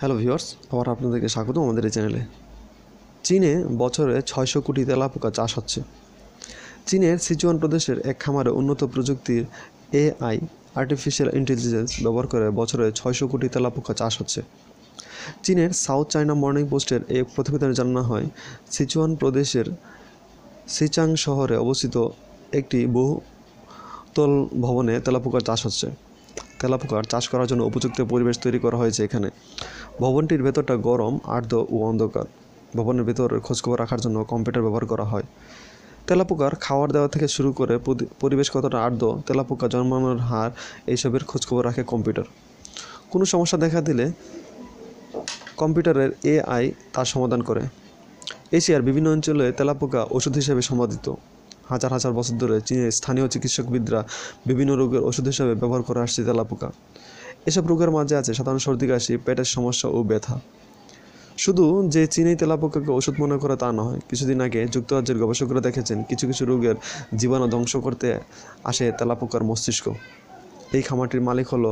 hello viewers আবার আপনাদেরকে স্বাগত আমাদের এই চ্যানেলে চীনে বছরে ছয়শো কোটি তেলাপোকা চাষ হচ্ছে চীনের সিচুয়ান প্রদেশের এক খামারে উন্নত প্রযুক্তির এআই আর্টিফিশিয়াল ইন্টেলিজেন্স ব্যবহার করে বছরে ছয়শো কোটি তেলাপোকা চাষ হচ্ছে চীনের সাউথ চায়না মর্নিং পোস্টের এই প্রতিবেদনে জানানো হয় সিচুয়ান প্রদেশের সিচাং শহরে অবস্থিত একটি বহুতল ভবনে তেলাপোকার চাষ হচ্ছে তেলাপোকার চাষ করার জন্য উপযুক্ত পরিবেশ তৈরি করা হয়েছে এখানে ভবনটির ভেতরটা গরম আর্দ্র ও অন্ধকার ভবনের ভেতর খোঁজখবর রাখার জন্য কম্পিউটার ব্যবহার করা হয় তেলাপোকার খাওয়ার দেওয়া থেকে শুরু করে পরিবেশ কতটা আর্দ্র তেলাপোকা জন্মানোর হার এইসবের খোঁজখবর রাখে কম্পিউটার কোনো সমস্যা দেখা দিলে কম্পিউটারের এআই তার সমাধান করে এশিয়ার বিভিন্ন অঞ্চলে তেলাপোকা ওষুধ হিসেবে সমাদিত হাজার হাজার বছর ধরে চীনের স্থানীয় চিকিৎসকবিদরা বিভিন্ন রোগের ওষুধ হিসাবে ব্যবহার করে আসছে তেলাপোকা এসব রোগের মাঝে আছে সাধারণ সর্দি কাশি পেটের সমস্যা ও ব্যথা শুধু যে চীনেই তেলাপোকাকে ওষুধ মনে করে তা নয় কিছুদিন আগে যুক্তরাজ্যের গবেষকরা দেখেছেন কিছু কিছু রোগের জীবাণু ধ্বংস করতে আসে তেলাপোকার মস্তিষ্ক এই খামারটির মালিক হলো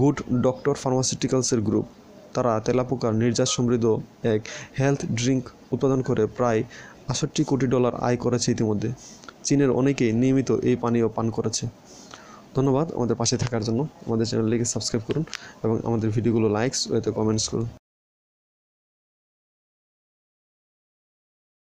গুড ডক্টর ফার্মাসিউটিক্যালসের গ্রুপ তারা তেলাপোকার নির্যাস সমৃদ্ধ এক হেলথ ড্রিঙ্ক উৎপাদন করে প্রায় আষট্টি কোটি ডলার আয় করেছে ইতিমধ্যে চীনের অনেকেই নিয়মিত এই পানীয় পান করেছে ধন্যবাদ আমাদের পাশে থাকার জন্য আমাদের চ্যানেলটিকে সাবস্ক্রাইব করুন এবং আমাদের ভিডিওগুলো লাইকস এতে কমেন্টস করুন